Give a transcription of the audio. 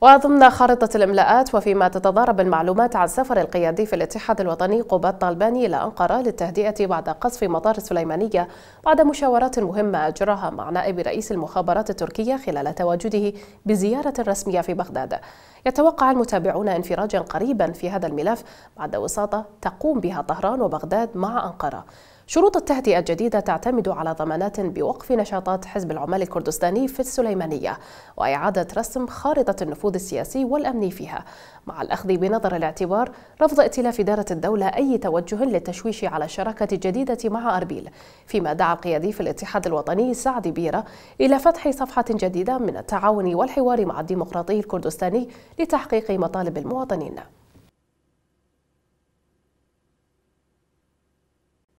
وضمن خارطة الإملاءات وفيما تتضارب المعلومات عن سفر القيادي في الاتحاد الوطني قباد طالباني إلى أنقرة للتهدئة بعد قصف مطار السليمانية بعد مشاورات مهمة أجراها مع نائب رئيس المخابرات التركية خلال تواجده بزيارة رسمية في بغداد يتوقع المتابعون انفراجا قريبا في هذا الملف بعد وساطة تقوم بها طهران وبغداد مع أنقرة شروط التهدئة الجديدة تعتمد على ضمانات بوقف نشاطات حزب العمال الكردستاني في السليمانية وإعادة رسم خارطة النفوذ السياسي والأمني فيها مع الأخذ بنظر الاعتبار رفض ائتلاف إدارة الدولة أي توجه للتشويش على الشراكة الجديدة مع أربيل فيما دعا القيادي في الاتحاد الوطني سعد بيرة إلى فتح صفحة جديدة من التعاون والحوار مع الديمقراطي الكردستاني لتحقيق مطالب المواطنين